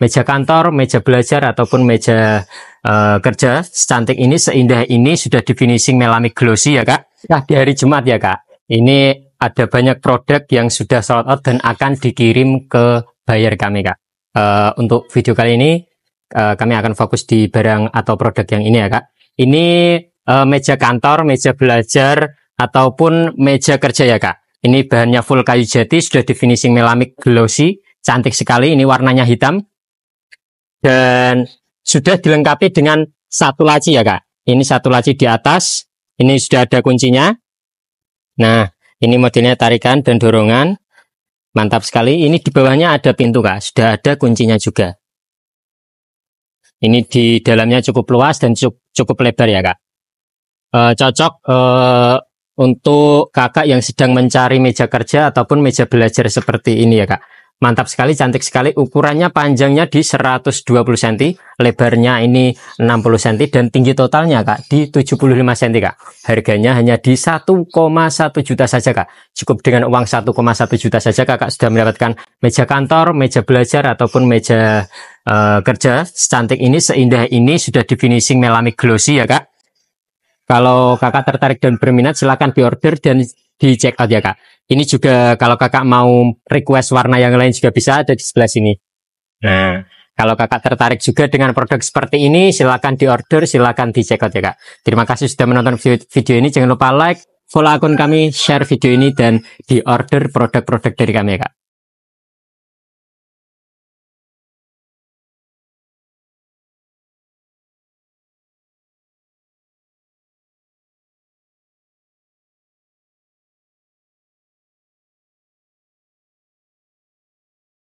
meja kantor, meja belajar ataupun meja uh, kerja secantik ini, seindah ini sudah di finishing melamic glossy ya kak. Ya di hari Jumat ya kak. Ini ada banyak produk yang sudah sold out dan akan dikirim ke buyer kami kak. Uh, untuk video kali ini uh, kami akan fokus di barang atau produk yang ini ya kak. Ini uh, meja kantor, meja belajar ataupun meja kerja ya kak. Ini bahannya full kayu jati, sudah di finishing melamic glossy, cantik sekali. Ini warnanya hitam, dan sudah dilengkapi dengan satu laci ya kak. Ini satu laci di atas, ini sudah ada kuncinya. Nah, ini modelnya tarikan dan dorongan. Mantap sekali. Ini di bawahnya ada pintu kak, sudah ada kuncinya juga. Ini di dalamnya cukup luas dan cukup lebar ya kak. E, cocok e, untuk kakak yang sedang mencari meja kerja ataupun meja belajar seperti ini ya kak. Mantap sekali, cantik sekali. Ukurannya panjangnya di 120 cm, lebarnya ini 60 cm, dan tinggi totalnya Kak di 75 cm Kak. Harganya hanya di 1,1 juta saja Kak. Cukup dengan uang 1,1 juta saja Kakak sudah mendapatkan meja kantor, meja belajar, ataupun meja uh, kerja secantik ini, seindah ini, sudah di finishing melamic glossy ya Kak. Kalau kakak tertarik dan berminat silahkan order dan di out ya kak. Ini juga kalau kakak mau request warna yang lain juga bisa ada di sebelah sini. Nah, kalau kakak tertarik juga dengan produk seperti ini, silahkan di order silahkan di out ya kak. Terima kasih sudah menonton video, ini. Jangan lupa like, follow akun kami, share video ini, dan di order produk-produk dari kami ya kak.